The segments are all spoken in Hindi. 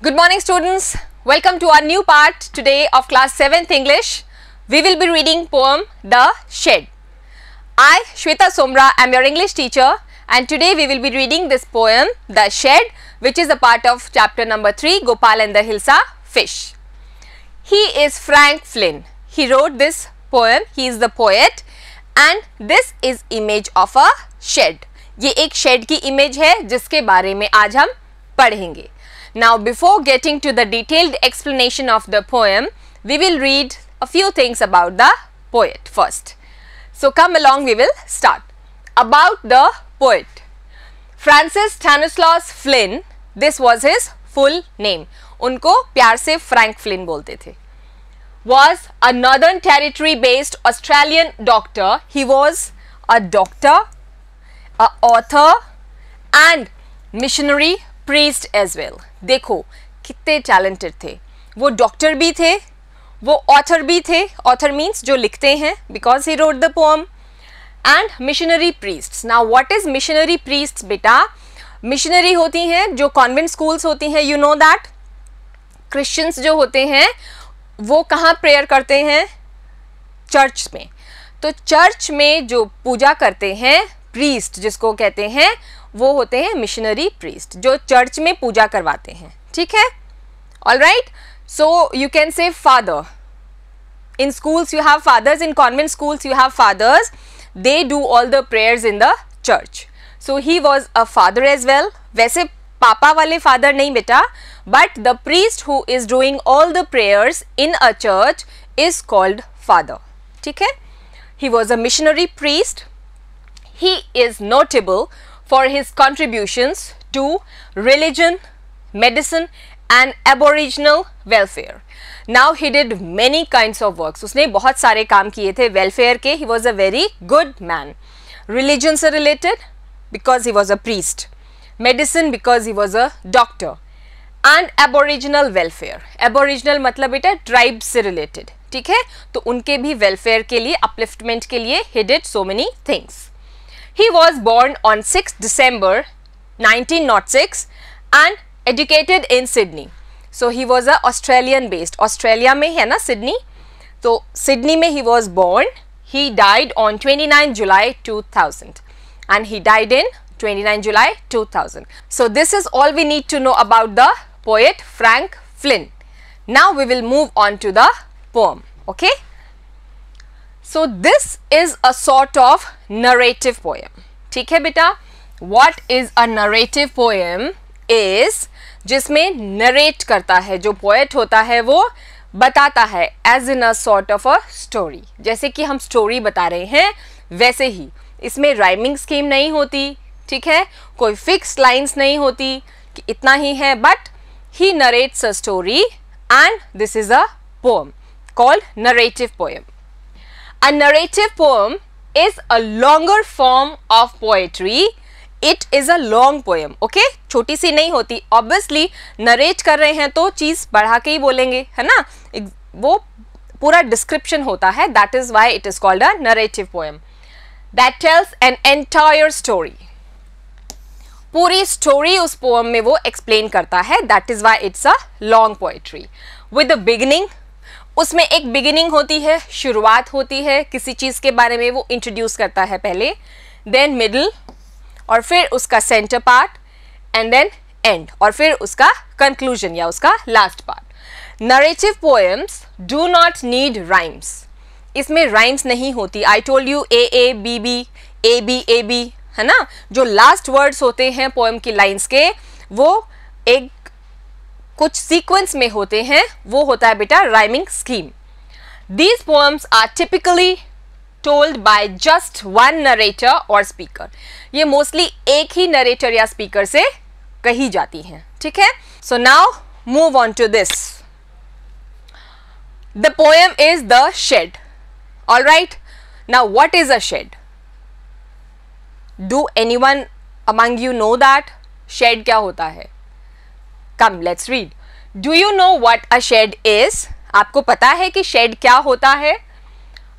Good morning students. Welcome to our new part today of class 7th English. We will be reading poem The Shed. I Shweta Somra am your English teacher and today we will be reading this poem The Shed which is a part of chapter number 3 Gopal and the Hilsa Fish. He is Frank Flynn. He wrote this poem. He is the poet. And this is image of a shed ये एक शेड की इमेज है जिसके बारे में आज हम पढ़ेंगे now before getting to the detailed explanation of the poem we will read a few things about the poet first so come along we will start about the poet Francis Stanislaus Flynn this was his full name उनको प्यार से फ्रैंक फ्लिन बोलते थे was a Northern Territory based Australian doctor. He was a doctor, a author and missionary priest as well. देखो कितने talented थे वो डॉक्टर भी थे वो ऑथर भी थे ऑथर मीन्स जो लिखते हैं because he wrote the poem and missionary priests ना व्हाट इज मिशनरी प्रीस्ट्स बेटा मिशनरी होती हैं जो कॉन्वेंट स्कूल्स होती हैं यू नो दैट क्रिश्चियंस जो होते हैं वो कहाँ प्रेयर करते हैं चर्च में तो चर्च में जो पूजा करते हैं प्रीस्ट जिसको कहते हैं वो होते हैं मिशनरी प्रीस्ट जो चर्च में पूजा करवाते हैं ठीक है all right so you can say father in schools you have fathers in convent schools you have fathers they do all the prayers in the church so he was a father as well वैसे पापा वाले फादर नहीं बेटा But the priest who is doing all the prayers in a church is called father. Okay? He was a missionary priest. He is notable for his contributions to religion, medicine and aboriginal welfare. Now he did many kinds of works. उसने बहुत सारे काम किए थे welfare के. He was a very good man. religions are related because he was a priest. Medicine because he was a doctor and aboriginal welfare aboriginal matlab tribe tribes se related theek hai to welfare ke upliftment ke he did so many things he was born on 6 december 1906 and educated in sydney so he was australian based australia mein sydney so sydney mein he was born he died on 29 july 2000 and he died in 29 july 2000 so this is all we need to know about the poet Frank Flynn. Now we will move on to the poem. Okay. So this is a sort of narrative poem. theek hai beta What is a narrative poem is जिसमें narrate करता है जो poet होता है वो बताता है as in a sort of a story जैसे कि हम स्टोरी बता रहे हैं वैसे ही इसमें राइमिंग स्कीम नहीं होती ठीक है कोई फिक्स लाइंस नहीं होती कि इतना ही है but he narrates a story and this is a poem called narrative poem. A narrative poem is a longer form of poetry it is a long poem okay छोटी सी नहीं होती ऑब्वियसली नरेट कर रहे हैं तो चीज़ बढ़ा के ही बोलेंगे है ना वो पूरा डिस्क्रिप्शन होता है that is why it is called a narrative poem that tells an entire story पूरी स्टोरी उस पोम में वो एक्सप्लेन करता है that is why it's a long poetry with a beginning उसमें एक बिगिनिंग होती है शुरुआत होती है किसी चीज़ के बारे में वो इंट्रोड्यूस करता है पहले देन मिडल और फिर उसका centre part and then end और फिर उसका कंक्लूजन या उसका last part narrative poems do not need rhymes इसमें राइम्स नहीं होती I told you A A B B A B A B है ना जो लास्ट वर्ड्स होते हैं पोएम की लाइंस के वो एक कुछ सीक्वेंस में होते हैं वो होता है बेटा rhyming scheme these poems are typically told by just one narrator और स्पीकर ये मोस्टली एक ही नरेटर या स्पीकर से कही जाती हैं ठीक है so now move on to this the poem is the shed all right now what is a shed do anyone among you know that shed क्या होता है come let's read do you know what a shed is आपको पता है कि शेड क्या होता है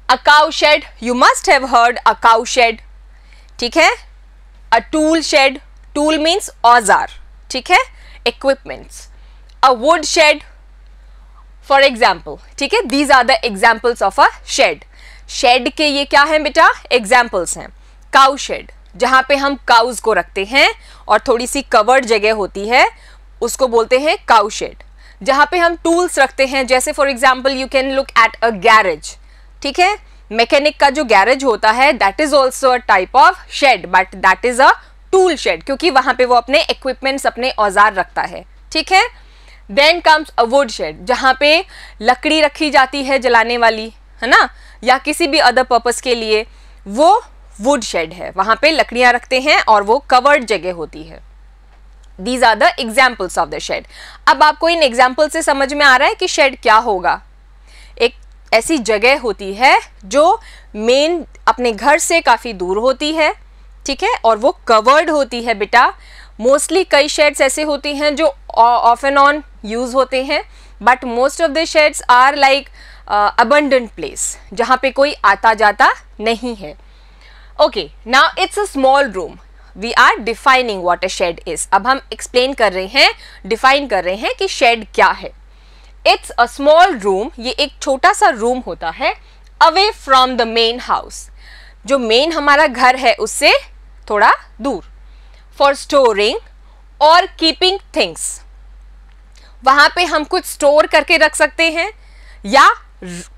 a cow shed you must have heard a cow shed ठीक है a tool shed tool means औजार ठीक है equipments a wood shed for example ठीक है these are the examples of a shed shed के ये क्या है बेटा एग्जाम्पल्स हैं काउ शेड जहाँ पे हम काउज को रखते हैं और थोड़ी सी कवर्ड जगह होती है उसको बोलते हैं काउ शेड जहाँ पे हम टूल्स रखते हैं जैसे for example you can look at a garage ठीक है मैकेनिक का जो गैरेज होता है that is also a type of shed but that is a tool shed क्योंकि वहां पे वो अपने इक्विपमेंट्स अपने औजार रखता है ठीक है then comes a wood shed जहाँ पे लकड़ी रखी जाती है जलाने वाली है ना या किसी भी अदर पर्पज के लिए वो वुड शेड है वहाँ पे लकड़ियाँ रखते हैं और वो कवर्ड जगह होती है these are the examples of the shed अब आपको इन एग्जाम्पल से समझ में आ रहा है कि शेड क्या होगा एक ऐसी जगह होती है जो मेन अपने घर से काफ़ी दूर होती है ठीक है और वो कवर्ड होती है बेटा मोस्टली कई शेड्स ऐसे होती हैं जो ऑफ एंड ऑन यूज़ होते हैं but most of the sheds are like abundant place जहाँ पे कोई आता जाता नहीं है okay now it's a small room we are defining water shed is अब हम एक्सप्लेन कर रहे हैं डिफाइन कर रहे हैं कि शेड क्या है इट्स अ स्मॉल रूम ये एक छोटा सा रूम होता है away from the main house जो मेन हमारा घर है उससे थोड़ा दूर फॉर स्टोरिंग और कीपिंग थिंग्स वहाँ पे हम कुछ स्टोर करके रख सकते हैं या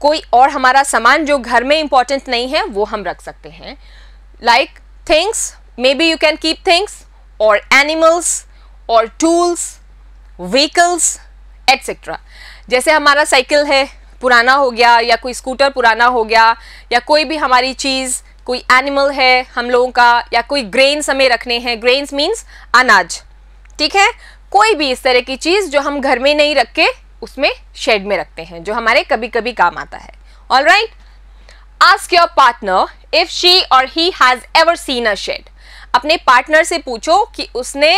कोई और हमारा सामान जो घर में इंपॉर्टेंट नहीं है वो हम रख सकते हैं like things maybe you can keep things or animals or tools vehicles etc जैसे हमारा साइकिल है पुराना हो गया या कोई स्कूटर पुराना हो गया या कोई भी हमारी चीज़ कोई एनिमल है हम लोगों का या कोई ग्रेन्स हमें रखने हैं ग्रेन्स मीन्स अनाज ठीक है कोई भी इस तरह की चीज़ जो हम घर में नहीं रख के उसमें शेड में रखते हैं जो हमारे कभी कभी काम आता है all right right? Ask your partner if she or he has ever seen a shed अपने पार्टनर से पूछो कि उसने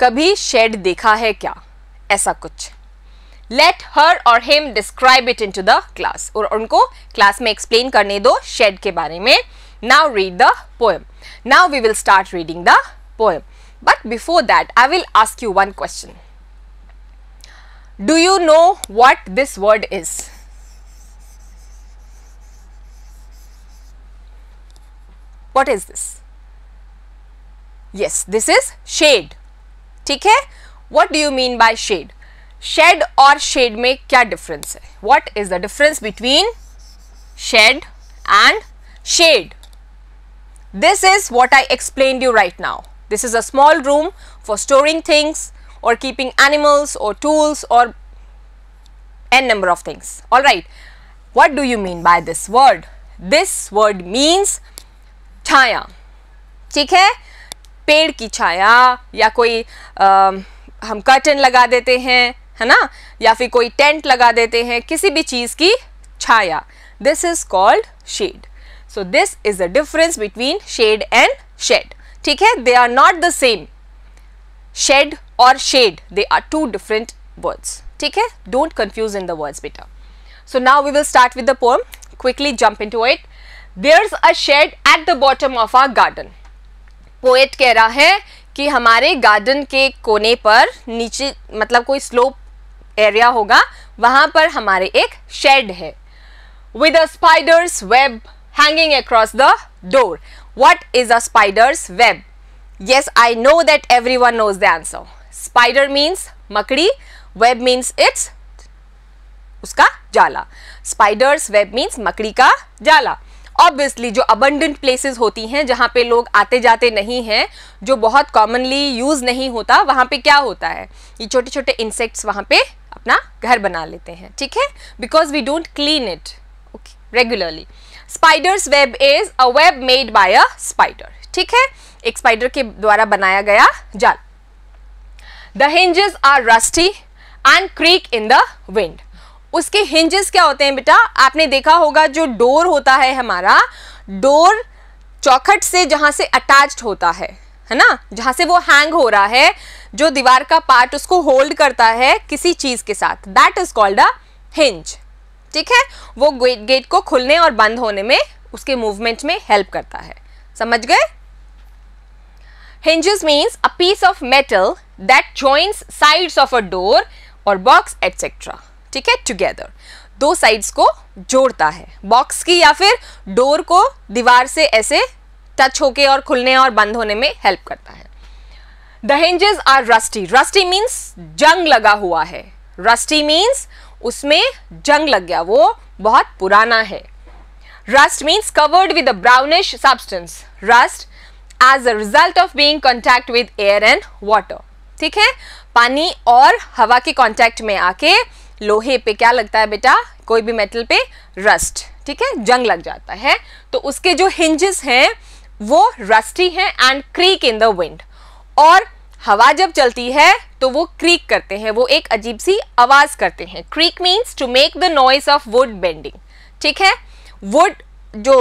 कभी शेड देखा है क्या ऐसा कुछ let her or him describe it into the class और उनको क्लास में एक्सप्लेन करने दो शेड के बारे में now read the poem now we will start reading the poem but before that I will ask you one question do you know what this word is what is this? Yes, this is shade. ठीक है What do you mean by shade? Shed और shade में क्या difference है What is the difference between shed and shade? This is what I explained you right now. This is a small room for storing things or keeping animals or tools or n number of things. Alright, what do you mean by this word? This word means छाया ठीक है पेड़ की छाया या कोई आ, हम कर्टन लगा देते हैं है ना या फिर कोई टेंट लगा देते हैं किसी भी चीज़ की छाया this is called shade so this is the difference between shade and shed ठीक है they are not the same shade और shed they are two different words ठीक है don't confuse in the words बेटा so now we will start with the poem quickly jump into it there's a shed at the bottom of our garden poet कह रहा है कि हमारे गार्डन के कोने पर नीचे मतलब कोई स्लोप एरिया होगा वहाँ पर हमारे एक शेड है with a spider's web hanging across the door what is a spider's web yes i know that everyone knows the answer spider means makdi web means its uska jala spider's web means makdi ka jala obviously जो अबंडेंट प्लेसेस होती हैं जहाँ पे लोग आते जाते नहीं हैं जो बहुत कॉमनली यूज़ नहीं होता वहाँ पे क्या होता है ये छोटे छोटे इंसेक्ट्स वहाँ पे अपना घर बना लेते हैं ठीक है because we don't clean it okay regularly spider's web is a web made by a spider ठीक है एक स्पाइडर के द्वारा बनाया गया जाल the hinges are rusty and creak in the wind उसके हिंजेस क्या होते हैं बेटा आपने देखा होगा जो डोर होता है हमारा डोर चौखट से जहां से अटैच्ड होता है है ना जहां से वो हैंग हो रहा है जो दीवार का पार्ट उसको होल्ड करता है किसी चीज़ के साथ that is called a hinge ठीक है वो गेट गेट को खुलने और बंद होने में उसके मूवमेंट में हेल्प करता है समझ गए hinges means a piece of metal that joint sides of a door और बॉक्स एटसेट्रा ठीक है टुगेदर दो साइड्स को जोड़ता है बॉक्स की या फिर डोर को दीवार से ऐसे टच होके और खुलने और बंद होने में हेल्प करता है the hinges are rusty rusty means जंग लगा हुआ है रस्टी मीन्स उसमें जंग लग गया वो बहुत पुराना है rust means covered with a brownish substance rust as a result of being contact with air and water ठीक है पानी और हवा के कॉन्टैक्ट में आके लोहे पे क्या लगता है बेटा कोई भी मेटल पे रस्ट ठीक है जंग लग जाता है तो उसके जो हिंजेस हैं वो रस्टी हैं and creak in the wind और हवा जब चलती है तो वो क्रीक करते हैं वो एक अजीब सी आवाज़ करते हैं creak means to make the noise of wood bending ठीक है वुड जो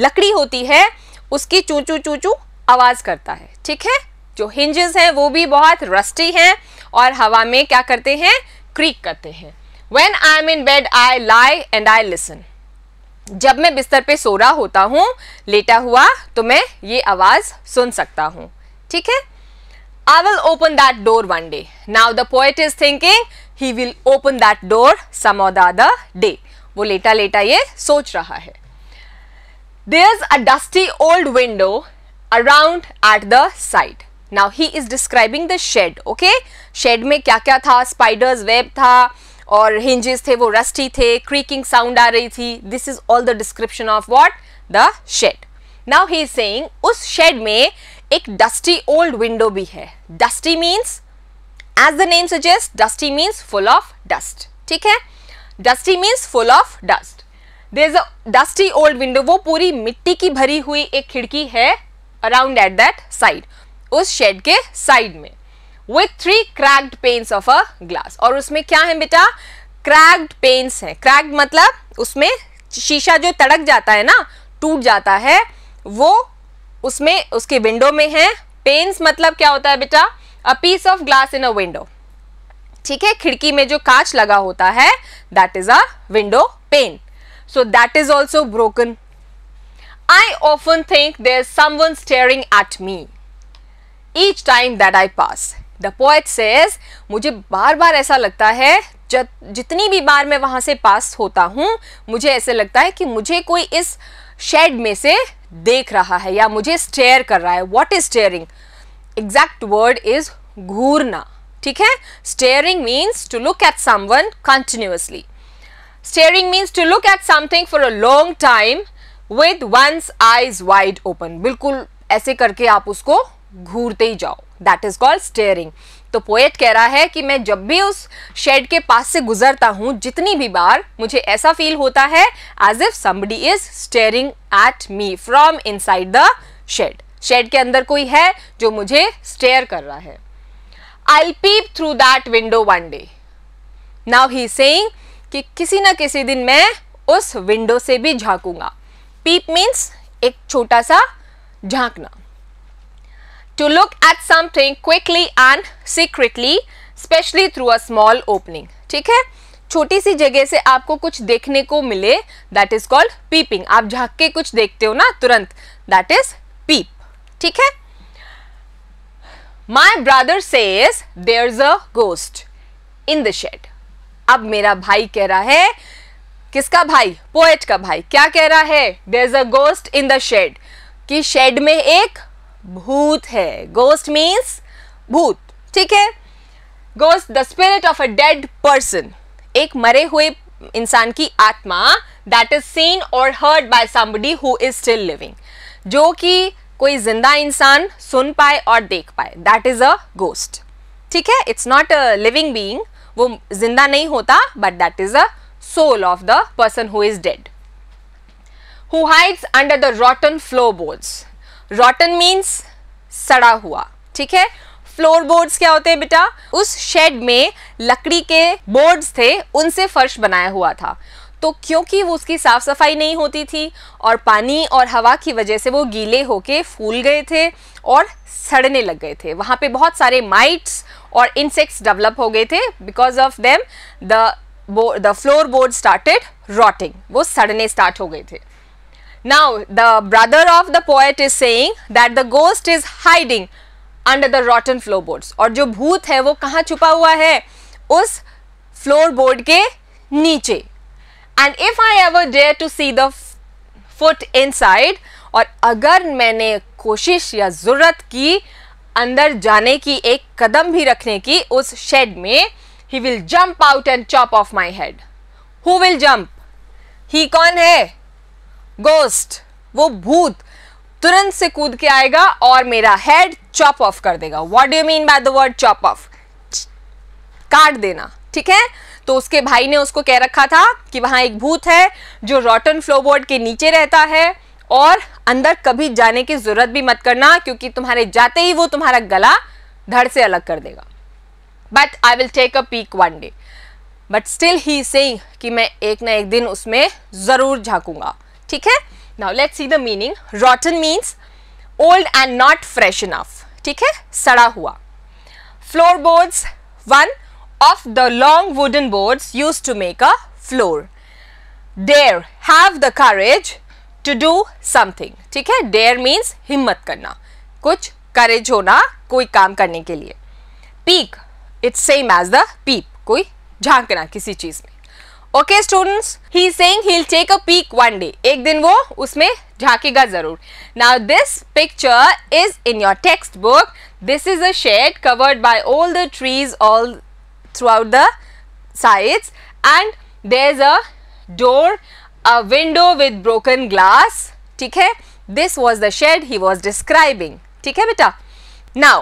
लकड़ी होती है उसकी चूचू चूचू आवाज़ करता है ठीक है जो हिंजेस हैं वो भी बहुत रस्टी हैं और हवा में क्या करते हैं क्रीक कहते हैं when I am in bed I lie and I listen जब मैं बिस्तर पे सो रहा होता हूँ लेटा हुआ तो मैं ये आवाज़ सुन सकता हूँ ठीक है I will open that door one day now the poet is thinking he will open that door some of the other day वो लेटा लेटा ये सोच रहा है there is a dusty old window around at the side now he is describing the shed okay shed में क्या क्या था स्पाइडर्स वेब था और हिंजेस थे वो रस्टी थे क्रीकिंग साउंड आ रही थी this is all the description of what the shed now he saying उस शेड में एक डस्टी ओल्ड विंडो भी है dusty means as the name suggest dusty means full of dust ठीक है dusty means full of dust there is a dusty old window वो पूरी मिट्टी की भरी हुई एक खिड़की है अराउंड एट दैट साइड उस शेड के साइड में with three cracked pens of a glass और उसमें क्या है बेटा क्रैक्ड पेन्स है क्रैक्ड मतलब उसमें शीशा जो तड़क जाता है ना टूट जाता है वो उसमें उसके विंडो में है पेन्स मतलब क्या होता है बेटा a piece of glass in a window ठीक है खिड़की में जो कांच लगा होता है that is a window pane so that is also broken I often think there someone staring at me each time that I pass the poet says मुझे बार बार ऐसा लगता है जितनी भी बार मैं वहां से पास होता हूं मुझे ऐसे लगता है कि मुझे कोई इस शेड में से देख रहा है या मुझे स्टेयर कर रहा है what is staring exact word is घूरना ठीक है staring means to look at someone continuously staring means to look at something for a long time with one's eyes wide open बिल्कुल ऐसे करके आप उसको घूरते ही जाओ दैट इज कॉल्ड स्टेयरिंग तो पोएट कह रहा है कि मैं जब भी उस शेड के पास से गुजरता हूं जितनी भी बार मुझे ऐसा फील होता है as if somebody is staring at me from inside the shed shed के अंदर कोई है जो मुझे स्टेयर कर रहा है I peep through that window one day now he saying कि किसी ना किसी दिन मैं उस विंडो से भी झांकूंगा पीप मीन्स एक छोटा सा झांकना to look at something quickly and secretly especially through a small opening ठीक है छोटी सी जगह से आपको कुछ देखने को मिले दैट इज कॉल्ड पीपिंग आप झाक के कुछ देखते हो ना तुरंत दैट इज पीप ठीक है my brother says there is a ghost in the shed अब मेरा भाई कह रहा है किसका भाई पोएट का भाई क्या कह रहा है there is a ghost in the shed कि शेड में एक भूत है गोस्ट मीन्स भूत ठीक है ghost the spirit of a dead person एक मरे हुए इंसान की आत्मा दैट इज सीन और heard by somebody who is still living जो कि कोई जिंदा इंसान सुन पाए और देख पाए दैट इज अ गोस्ट ठीक है it's not a living being वो जिंदा नहीं होता but that is a soul of the person who is dead who hides under the rotten floor boards rotten means सड़ा हुआ ठीक है फ्लोर बोर्ड्स क्या होते हैं बेटा उस शेड में लकड़ी के बोर्ड्स थे उनसे फर्श बनाया हुआ था तो क्योंकि वो उसकी साफ़ सफाई नहीं होती थी और पानी और हवा की वजह से वो गीले होके फूल गए थे और सड़ने लग गए थे वहाँ पे बहुत सारे माइट्स और इंसेक्ट्स डेवलप हो गए थे because of them the the floor board started rotting वो सड़ने स्टार्ट हो गए थे Now, the brother of the poet is saying that the ghost is hiding under the rotten floorboards. aur jo bhoot hai wo kahan chupa hua hai us floorboard ke niche And if I ever dare to see the foot inside, aur agar maine koshish ya ज़रूरत ki andar जाने ki ek kadam bhi rakhne ki us shed mein he will jump out and chop off my head who will jump he kon hai ghost वो भूत तुरंत से कूद के आएगा और मेरा हेड चॉप ऑफ कर देगा what do mean by the word chop off काट देना ठीक है तो उसके भाई ने उसको कह रखा था कि वहां एक भूत है जो रॉटन फ्लोबोर्ड के नीचे रहता है और अंदर कभी जाने की जरूरत भी मत करना क्योंकि तुम्हारे जाते ही वो तुम्हारा गला धड़ से अलग कर देगा but I will take a peek one day but still he say कि मैं एक ना एक दिन उसमें ज़रूर झाकूंगा ठीक है now let see the meaning rotten means old and not fresh enough ठीक है सड़ा हुआ floor boards one of the long wooden boards use to make a floor dare have the courage to do something ठीक है डेयर मीन्स हिम्मत करना कुछ करेज होना कोई काम करने के लिए peek it's same as the peep कोई झांकना किसी चीज में okay students he saying he take a peek one day एक दिन वो उसमें झांकेगा जरूर now this picture is in your textbook this is a shed covered by all the trees all throughout the sides and there's a door a window with broken glass ठीक है this was the shed he was describing ठीक है बेटा now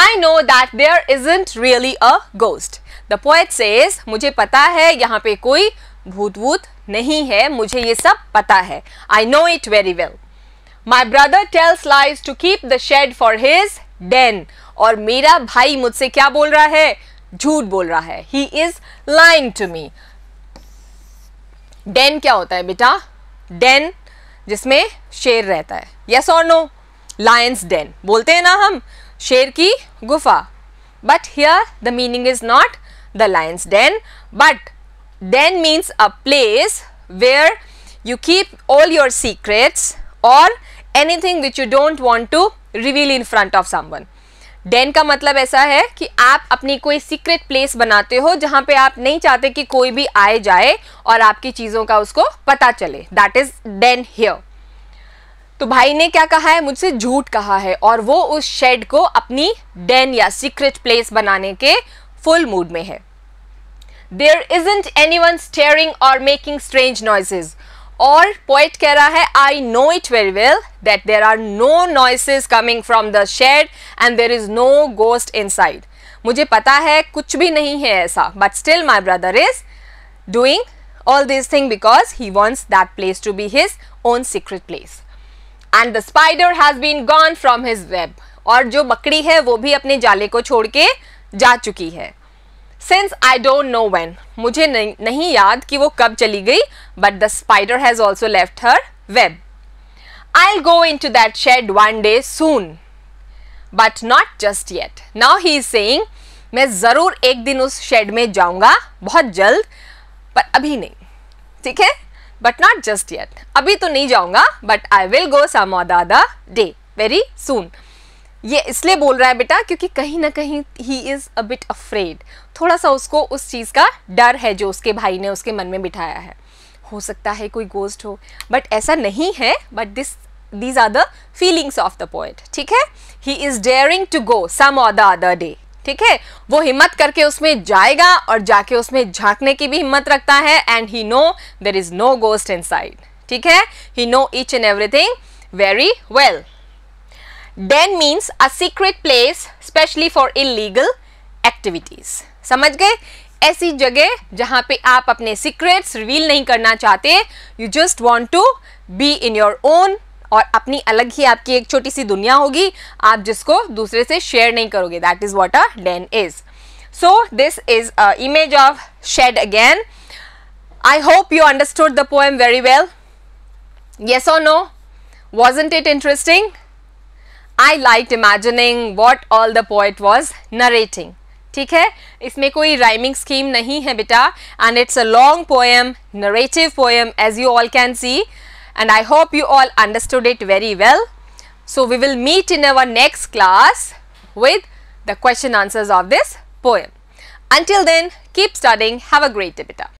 I know that there isn't really a ghost the poet says मुझे पता है यहाँ पे कोई भूत वूत नहीं है मुझे ये सब पता है I know it very well my brother tells lies to keep the shed for his den और मेरा भाई मुझसे क्या बोल रहा है झूठ बोल रहा है he is lying to me den क्या होता है बेटा डेन जिसमें शेर रहता है यस और नो लायंस डेन बोलते हैं ना हम शेर की गुफा but here the meaning is not the lion's den but den means a place where you keep all your secrets or anything which you don't want to reveal in front of someone den का मतलब ऐसा है कि आप अपनी कोई सीक्रेट प्लेस बनाते हो जहां पे आप नहीं चाहते कि कोई भी आए जाए और आपकी चीज़ों का उसको पता चले दैट इज डेन हियर तो भाई ने क्या कहा है मुझसे झूठ कहा है और वो उस शेड को अपनी डेन या सीक्रेट प्लेस बनाने के फुल मूड में है there isn't anyone staring और मेकिंग स्ट्रेंज नॉइजेज और पोइट कह रहा है I know it very well that there are no noises coming from the shed and there is no ghost inside मुझे पता है कुछ भी नहीं है ऐसा but still my brother is doing all this thing because he wants that place to be his own secret place and the spider has been gone from his web और जो बकरी है वो भी अपने जाले को छोड़ के जा चुकी है since I don't know when मुझे नहीं, याद कि वो कब चली गई but the spider has also left her web go into that shed one day soon but not just yet now he is saying, मैं ज़रूर एक दिन उस शेड में जाऊंगा बहुत जल्द पर अभी नहीं ठीक है बट नॉट जस्ट येट अभी तो नहीं जाऊंगा but I will go some day very soon ये इसलिए बोल रहा है बेटा क्योंकि कहीं ना कहीं he is a bit afraid थोड़ा सा उसको उस चीज़ का डर है जो उसके भाई ने उसके मन में बिठाया है हो सकता है कोई गोस्ट हो बट ऐसा नहीं है but this these are the feelings of the poet ठीक है he is daring to go some other day ठीक है वो हिम्मत करके उसमें जाएगा और जाके उसमें झांकने की भी हिम्मत रखता है and he know there is no ghost inside ठीक है he know each and everything very well den means a secret place specially for illegal activities समझ गए ऐसी जगह जहां पे आप अपने सीक्रेट्स रिवील नहीं करना चाहते you just want to be in your own और अपनी अलग ही आपकी एक छोटी सी दुनिया होगी आप जिसको दूसरे से शेयर नहीं करोगे that is what a den is so this is a image of shed again I hope you understood the poem very well yes no wasn't it interesting I liked imagining what all the poet was narrating. ठीक है इसमें कोई rhyming scheme नहीं है बेटा And it's a long poem, narrative poem, as you all can see. and I hope you all understood it very well. So, we will meet in our next class with the question answers of this poem. Until then, keep studying. Have a great day. Beta.